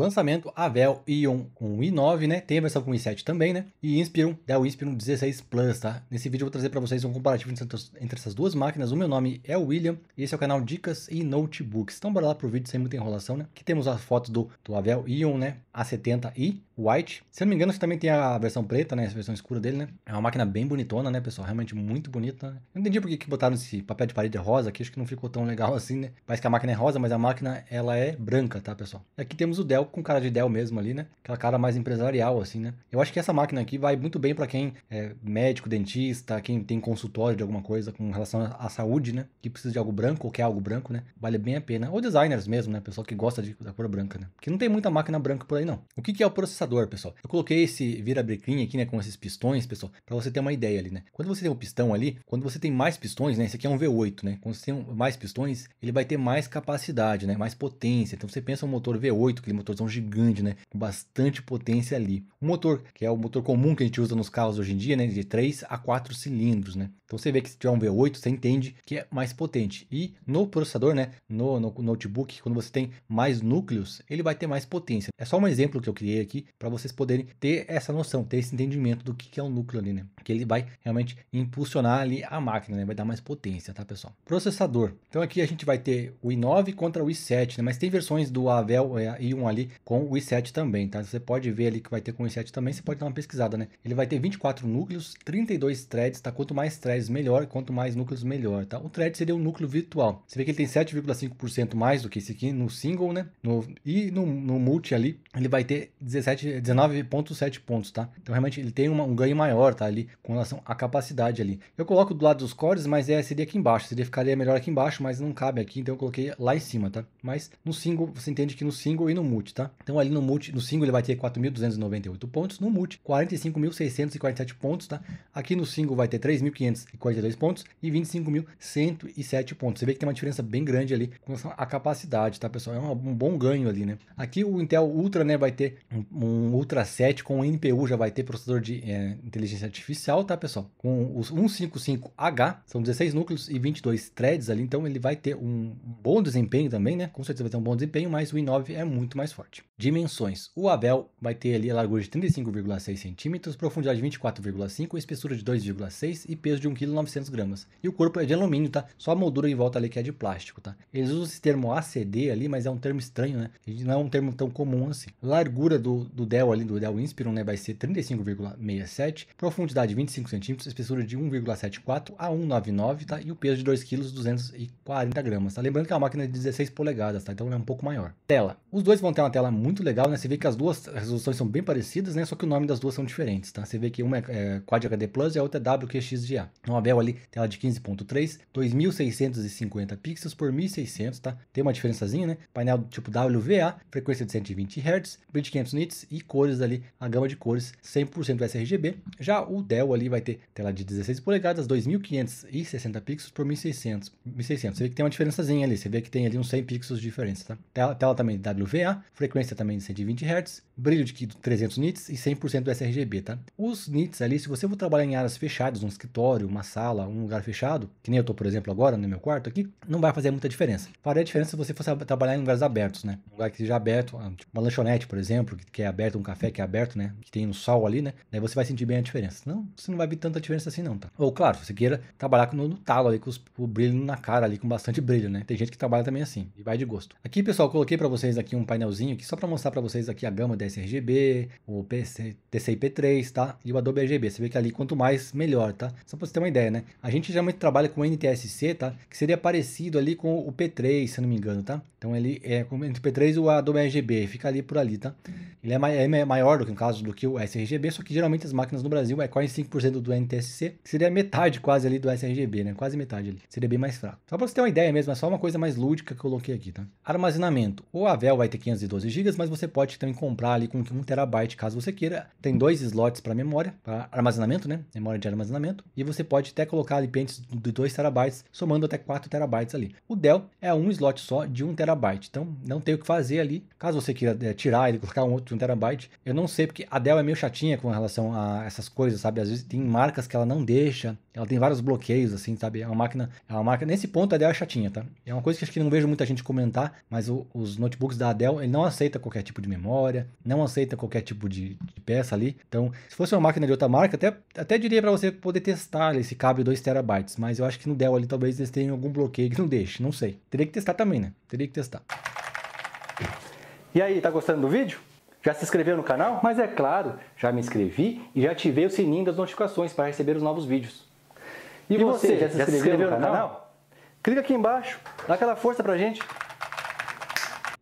lançamento, a Vel Ion com i9, né? Tem a versão com i7 também, né? E Inspiron, da Inspiron 16 Plus, tá? Nesse vídeo eu vou trazer para vocês um comparativo entre essas duas máquinas. O meu nome é William e esse é o canal Dicas e Notebooks. Então bora lá pro vídeo sem muita enrolação, né? Aqui temos as fotos do, do Avel Ion, né? A70i White. Se não me engano, você também tem a versão preta, né? Essa versão escura dele, né? É uma máquina bem bonitona, né, pessoal? Realmente muito bonita. Né? Não entendi por que, que botaram esse papel de parede rosa aqui. Acho que não ficou tão legal assim, né? Parece que a máquina é rosa, mas a máquina, ela é branca, tá, pessoal? Aqui temos o Dell com cara de Dell mesmo ali, né? Aquela cara mais empresarial, assim, né? Eu acho que essa máquina aqui vai muito bem para quem é médico, dentista, quem tem consultório de alguma coisa com relação à saúde, né? Que precisa de algo branco ou quer algo branco, né? Vale bem a pena. Ou designers mesmo, né? Pessoal que gosta de, da cor branca, né? Que não tem muita máquina branca por aí, não. O que, que é o processador, pessoal? Eu coloquei esse virabreclim aqui, né? Com esses pistões, pessoal, para você ter uma ideia ali, né? Quando você tem um pistão ali, quando você tem mais pistões, né? Esse aqui é um V8, né? Quando você tem mais pistões, ele vai ter mais capacidade, né? Mais potência. Então você pensa um motor V8, aquele motor motorzão gigante, né? Com bastante potência ali. O motor, que é o motor comum que a gente usa nos carros hoje em dia, né? De 3 a 4 cilindros, né? Então você vê que se tiver um V8, você entende que é mais potente. E no processador, né? No, no notebook, quando você tem mais núcleos, ele vai ter mais potência. É só um exemplo que eu criei aqui para vocês poderem ter essa noção, ter esse entendimento do que, é um núcleo ali, né? Que ele vai realmente impulsionar ali a máquina, né? Vai dar mais potência, tá, pessoal? Processador. Então aqui a gente vai ter o i9 contra o i7, né? Mas tem versões do Avel e é, um ali ali com o i7 também, tá? Você pode ver ali que vai ter com o i7 também, você pode dar uma pesquisada, né? Ele vai ter 24 núcleos, 32 threads, tá? Quanto mais threads, melhor, quanto mais núcleos, melhor, tá? O thread seria um núcleo virtual. Você vê que ele tem 7,5% mais do que esse aqui no single, né? No, e no, no multi ali, ele vai ter 17, 19,7 pontos, tá? Então realmente ele tem uma, um ganho maior, tá? Ali com relação à capacidade ali. Eu coloco do lado dos cores, mas é, seria aqui embaixo, seria ficaria melhor aqui embaixo, mas não cabe aqui, então eu coloquei lá em cima, tá? Mas no single, você entende que no single e no multi multi, tá? Então ali no multi, no single ele vai ter 4.298 pontos, no multi 45.647 pontos, tá? Aqui no single vai ter 3.542 pontos e 25.107 pontos. Você vê que tem uma diferença bem grande ali com relação à capacidade, tá, pessoal? É um, um bom ganho ali, né? Aqui o Intel Ultra, né, vai ter um, um Ultra 7 com NPU, já vai ter processador de é, inteligência artificial, tá, pessoal? Com os 155H, são 16 núcleos e 22 threads ali, então ele vai ter um bom desempenho também, né? Com certeza vai ter um bom desempenho, mas o i9 é muito mais forte. Dimensões. O Abel vai ter ali a largura de 35,6 centímetros, profundidade de 24,5, espessura de 2,6 e peso de 1,9 kg. E o corpo é de alumínio, tá? Só a moldura em volta ali que é de plástico, tá? Eles usam esse termo ACD ali, mas é um termo estranho, né? Não é um termo tão comum assim. Largura do, do Dell ali, do Dell Inspiron, né? Vai ser 35,67, profundidade 25 centímetros, espessura de 1,74 a 1,99, tá? E o peso de 2 kg 240 gramas, tá? Lembrando que é uma máquina de 16 polegadas, tá? Então ela é um pouco maior. Tela. Os dois vão ter uma uma tela muito legal, né? Você vê que as duas resoluções são bem parecidas, né? Só que o nome das duas são diferentes, tá? Você vê que uma é, é Quad HD Plus e a outra é WQXGA. Então, a Bell ali, tela de 15.3, 2650 pixels por 1600, tá? Tem uma diferençazinha, né? Painel do tipo WVA, frequência de 120 Hz, bridge 500 nits e cores ali, a gama de cores 100% sRGB. Já o Dell ali vai ter tela de 16 polegadas, 2560 pixels por 1600. 1600. Você vê que tem uma diferençazinha ali, você vê que tem ali uns 100 pixels de diferença, tá? Tela, tela também WVA, frequência também de 120 Hz, brilho de 300 nits e 100% sRGB, tá? Os nits ali, se você for trabalhar em áreas fechadas, um escritório, uma sala, um lugar fechado, que nem eu tô, por exemplo, agora no meu quarto aqui, não vai fazer muita diferença. Faria diferença se você fosse trabalhar em lugares abertos, né? Um lugar que seja aberto, ah, tipo uma lanchonete, por exemplo, que é aberto, um café que é aberto, né? Que tem um sol ali, né? Daí você vai sentir bem a diferença. Não, você não vai ver tanta diferença assim não, tá? Ou claro, se você queira trabalhar no, no talo ali, com, os, com o brilho na cara ali, com bastante brilho, né? Tem gente que trabalha também assim, e vai de gosto. Aqui, pessoal, coloquei para vocês aqui um painelzinho aqui só para mostrar para vocês aqui a gama da sRGB, o PC, TCP3, tá? E o Adobe RGB. Você vê que ali quanto mais melhor, tá? Só para você ter uma ideia, né? A gente geralmente trabalha com o NTSC, tá? Que seria parecido ali com o P3, se eu não me engano, tá? Então ele é entre o P3 e o Adobe RGB, fica ali por ali, tá? Ele é, é maior do que no caso do que o sRGB, só que geralmente as máquinas no Brasil é quase 5% do NTSC, que seria metade quase ali do sRGB, né? Quase metade ali. Seria bem mais fraco. Só para você ter uma ideia mesmo, é só uma coisa mais lúdica que eu coloquei aqui, tá? Armazenamento. O Avel vai ter 512 12 GB, mas você pode também comprar ali com 1 TB caso você queira. Tem dois slots para memória, para armazenamento, né? Memória de armazenamento. E você pode até colocar ali pentes de 2 TB, somando até 4 TB ali. O Dell é um slot só de 1 TB, então não tem o que fazer ali. Caso você queira é, tirar ele, colocar um outro de 1 TB, eu não sei, porque a Dell é meio chatinha com relação a essas coisas, sabe? Às vezes tem marcas que ela não deixa, ela tem vários bloqueios, assim, sabe? É uma máquina, é uma marca. Nesse ponto a Dell é chatinha, tá? É uma coisa que acho que não vejo muita gente comentar, mas o, os notebooks da Dell, ele não aceita qualquer tipo de memória, não aceita qualquer tipo de, de peça ali. Então, se fosse uma máquina de outra marca, até, até diria para você poder testar esse cabo 2 terabytes, mas eu acho que no Dell ali talvez eles tenham algum bloqueio que não deixe, não sei. Teria que testar também, né? Teria que testar. E aí, tá gostando do vídeo? Já se inscreveu no canal? Mas é claro, já me inscrevi e já ativei o sininho das notificações para receber os novos vídeos. E, e você, você, já se inscreveu, já se inscreveu no, no, canal? canal? Clica aqui embaixo, dá aquela força pra gente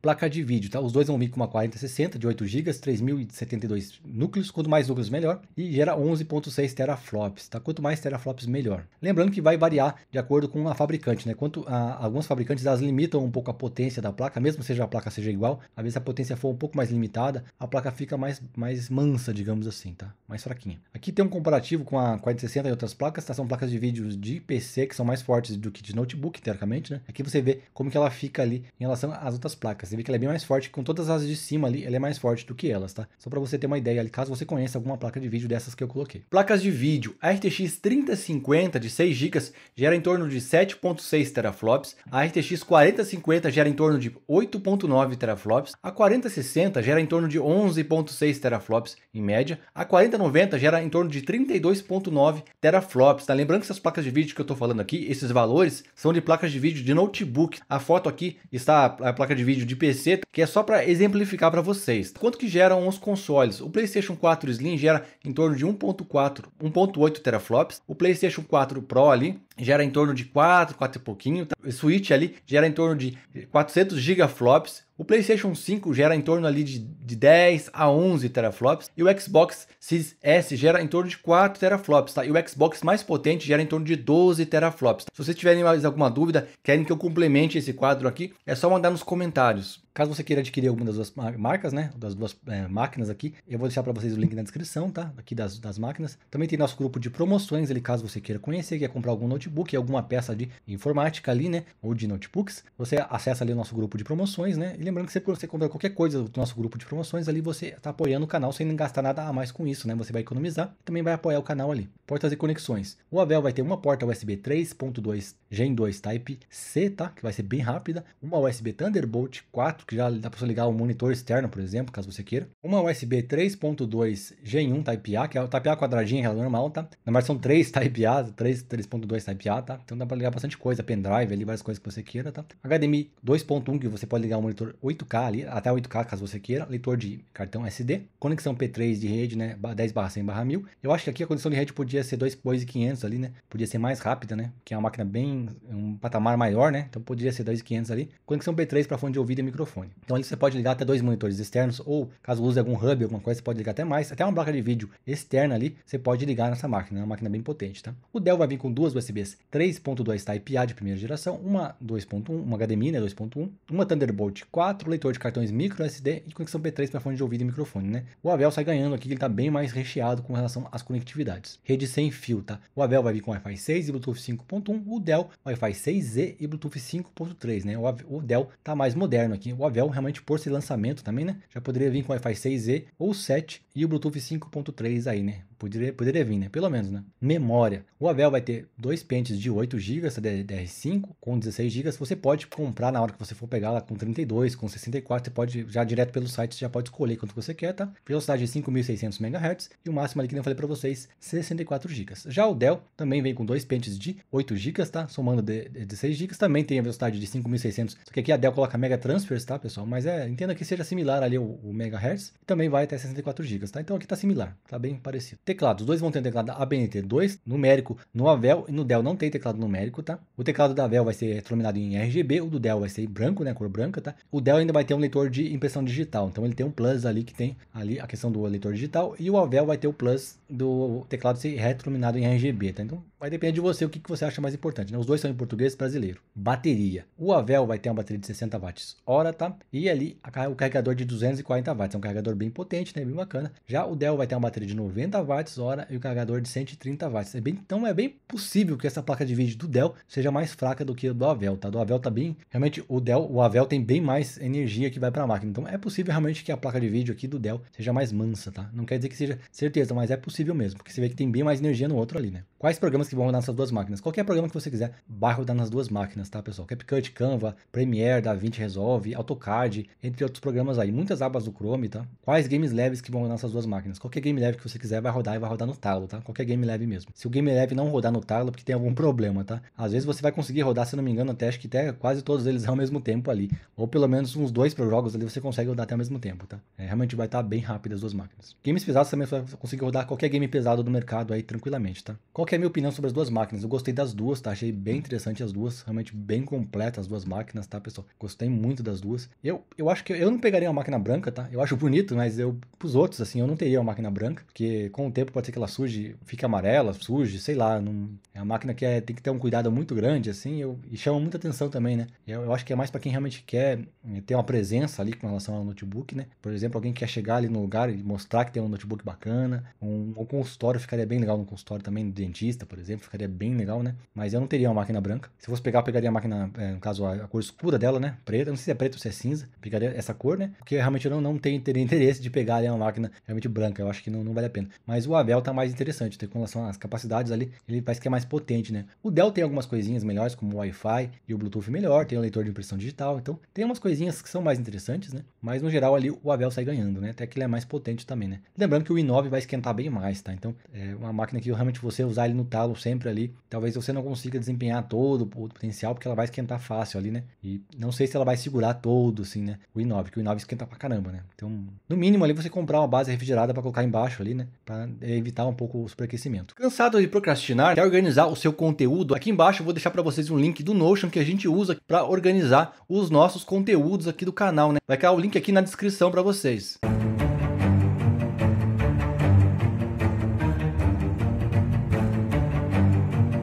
placa de vídeo, tá? Os dois vão vir com uma 4060 de 8 GB, 3072 núcleos, quanto mais núcleos melhor, e gera 11.6 teraflops, tá? Quanto mais teraflops melhor. Lembrando que vai variar de acordo com a fabricante, né? Quanto a, ah, algumas fabricantes elas limitam um pouco a potência da placa, mesmo seja a placa seja igual, às vezes a potência for um pouco mais limitada, a placa fica mais mais mansa, digamos assim, tá? Mais fraquinha. Aqui tem um comparativo com a 4060 e outras placas, tá? São placas de vídeo de PC que são mais fortes do que de notebook, teoricamente, né? Aqui você vê como que ela fica ali em relação às outras placas. Você vê que ela é bem mais forte com todas as de cima ali, ela é mais forte do que elas, tá? Só para você ter uma ideia, ali caso você conheça alguma placa de vídeo dessas que eu coloquei. Placas de vídeo, a RTX 3050 de 6 GB gera em torno de 7.6 teraflops, a RTX 4050 gera em torno de 8.9 teraflops, a 4060 gera em torno de 11.6 teraflops em média, a 4090 gera em torno de 32.9 teraflops, tá? Lembrando que essas placas de vídeo que eu tô falando aqui, esses valores são de placas de vídeo de notebook. A foto aqui está a placa de vídeo de PC, que é só para exemplificar para vocês. Quanto que geram os consoles? O PlayStation 4 Slim gera em torno de 1.4, 1.8 teraflops. O PlayStation 4 Pro ali gera em torno de 4, 4 e pouquinho. O tá? Switch ali gera em torno de 400 gigaflops. O PlayStation 5 gera em torno ali de, de 10 a 11 teraflops e o Xbox Series S gera em torno de 4 teraflops, tá? E o Xbox mais potente gera em torno de 12 teraflops. Tá? Se vocês tiverem mais alguma dúvida, querem que eu complemente esse quadro aqui, é só mandar nos comentários. Caso você queira adquirir alguma das duas marcas, né? Das duas é, máquinas aqui, eu vou deixar para vocês o link na descrição, tá? Aqui das, das máquinas. Também tem nosso grupo de promoções, ele caso você queira conhecer, quer comprar algum notebook, alguma peça de informática ali, né? Ou de notebooks, você acessa ali o nosso grupo de promoções, né? E lembrando que sempre que você comprar qualquer coisa do nosso grupo de promoções, ali você está apoiando o canal sem gastar nada a mais com isso, né? Você vai economizar e também vai apoiar o canal ali. Portas e conexões. O Avel vai ter uma porta USB 3.2 Gen 2 Type C, tá? Que vai ser bem rápida. Uma USB Thunderbolt 4 que já dá para você ligar um monitor externo, por exemplo, caso você queira. Uma USB 3.2 Gen 1 Type-A, que é o Type-A quadradinha, que é normal, tá? Na versão 3 Type-A, 3.2 Type-A, tá? Então dá para ligar bastante coisa, pendrive ali, várias coisas que você queira, tá? HDMI 2.1, que você pode ligar um monitor 8K ali, até 8K caso você queira, leitor de cartão SD, conexão P3 de rede, né, 10 barra 100 barra 1000. Eu acho que aqui a conexão de rede podia ser 2.500 ali, né, podia ser mais rápida, né, que é uma máquina bem, um patamar maior, né, então poderia ser 2.500 ali. Conexão P3 para fone de ouvido e microfone então ali você pode ligar até dois monitores externos ou caso use algum hub, alguma coisa, você pode ligar até mais, até uma placa de vídeo externa ali, você pode ligar nessa máquina, é uma máquina bem potente, tá? O Dell vai vir com duas USBs 3.2 Type-A de primeira geração, uma 2.1, uma HDMI, né, 2.1, uma Thunderbolt 4, leitor de cartões micro SD e conexão P3 para fone de ouvido e microfone, né? O Avel sai ganhando aqui, ele está bem mais recheado com relação às conectividades. Rede sem fio, tá? O Avel vai vir com Wi-Fi 6 e Bluetooth 5.1, o Dell Wi-Fi 6E e Bluetooth 5.3, né? O Dell tá mais moderno aqui. O o avião realmente por esse lançamento também, né? Já poderia vir com Wi-Fi 6E ou 7 e o Bluetooth 5.3 aí, né? Poderia, poderia vir, né? Pelo menos, né? Memória. O Avel vai ter dois pentes de 8 GB DDR5 com 16 GB. Você pode comprar na hora que você for pegar lá com 32, com 64. Você pode já direto pelo site, você já pode escolher quanto você quer, tá? Velocidade de 5.600 MHz e o máximo ali que eu falei para vocês, 64 GB. Já o Dell também vem com dois pentes de 8 GB, tá? Somando de 16 GB. Também tem a velocidade de 5.600. Só que aqui a Dell coloca Mega Transfers, tá, pessoal? Mas é, entenda que seja similar ali o, o MHz. Também vai até 64 GB tá? Então aqui tá similar, tá bem parecido. Teclados, os dois vão ter um teclado ABNT2, numérico no Avel e no Dell não tem teclado numérico, tá? O teclado da Avel vai ser terminado em RGB, o do Dell vai ser branco, né, cor branca, tá? O Dell ainda vai ter um leitor de impressão digital, então ele tem um plus ali que tem ali a questão do leitor digital e o Avel vai ter o plus do teclado ser retrominado em RGB, tá? Então vai depender de você o que, que você acha mais importante, né? Os dois são em português brasileiro. Bateria. O Avel vai ter uma bateria de 60 watts hora, tá? E ali a, o carregador de 240 watts, é um carregador bem potente, né? Bem bacana. Já o Dell vai ter uma bateria de 90 watts hora e o carregador de 130 watts. É bem, então é bem possível que essa placa de vídeo do Dell seja mais fraca do que a do Avel, tá? Do Avel tá bem, realmente o Dell, o Avel tem bem mais energia que vai para a máquina. Então é possível realmente que a placa de vídeo aqui do Dell seja mais mansa, tá? Não quer dizer que seja certeza, mas é possível mesmo, porque você vê que tem bem mais energia no outro ali, né? Quais programas que vão rodar nessas duas máquinas? Qualquer programa que você quiser, vai rodar nas duas máquinas, tá, pessoal? CapCut, Canva, Premiere, DaVinci Resolve, AutoCAD, entre outros programas aí, muitas abas do Chrome, tá? Quais games leves que vão rodar nessas essas duas máquinas. Qualquer game leve que você quiser vai rodar e vai rodar no talo, tá? Qualquer game leve mesmo. Se o game leve não rodar no talo, é porque tem algum problema, tá? Às vezes você vai conseguir rodar, se não me engano, até acho que até quase todos eles ao mesmo tempo ali. Ou pelo menos uns dois jogos ali você consegue rodar até ao mesmo tempo, tá? É, realmente vai estar tá bem rápido as duas máquinas. Games pesados também você vai conseguir rodar qualquer game pesado do mercado aí tranquilamente, tá? Qual é a minha opinião sobre as duas máquinas? Eu gostei das duas, tá? Achei bem interessante as duas, realmente bem completa as duas máquinas, tá, pessoal? Gostei muito das duas. Eu, eu acho que eu não pegaria uma máquina branca, tá? Eu acho bonito, mas eu, pros outros, assim, eu não teria uma máquina branca, porque com o tempo pode ser que ela suje, fique amarela, suje, sei lá. Não... É uma máquina que é, tem que ter um cuidado muito grande, assim, eu... e chama muita atenção também, né? Eu, eu acho que é mais para quem realmente quer eh, ter uma presença ali com relação ao notebook, né? Por exemplo, alguém que quer chegar ali no lugar e mostrar que tem um notebook bacana, um, um consultório ficaria bem legal no consultório também, do dentista, por exemplo, ficaria bem legal, né? Mas eu não teria uma máquina branca. Se fosse pegar, eu pegaria a máquina, é, no caso, a, a, cor escura dela, né? Preta, não sei se é preta ou se é cinza, pegaria essa cor, né? Porque realmente eu não, não tenho interesse de pegar ali uma máquina realmente branca. Eu acho que não, não vale a pena. Mas o Avel tá mais interessante, tem com relação às capacidades ali, ele parece que é mais potente, né? O Dell tem algumas coisinhas melhores, como o Wi-Fi e o Bluetooth melhor, tem o leitor de impressão digital, então tem umas coisinhas que são mais interessantes, né? Mas no geral ali o Avel sai ganhando, né? Até que ele é mais potente também, né? Lembrando que o i9 vai esquentar bem mais, tá? Então é uma máquina que realmente você usar ele no talo sempre ali, talvez você não consiga desempenhar todo o potencial, porque ela vai esquentar fácil ali, né? E não sei se ela vai segurar todo, assim, né? O i9, que o i9 esquenta pra caramba, né? Então, no mínimo ali você comprar uma base base refrigerada para colocar embaixo ali, né? Para evitar um pouco o superaquecimento. Cansado de procrastinar? Quer organizar o seu conteúdo? Aqui embaixo eu vou deixar para vocês um link do Notion que a gente usa para organizar os nossos conteúdos aqui do canal, né? Vai ficar o link aqui na descrição para vocês.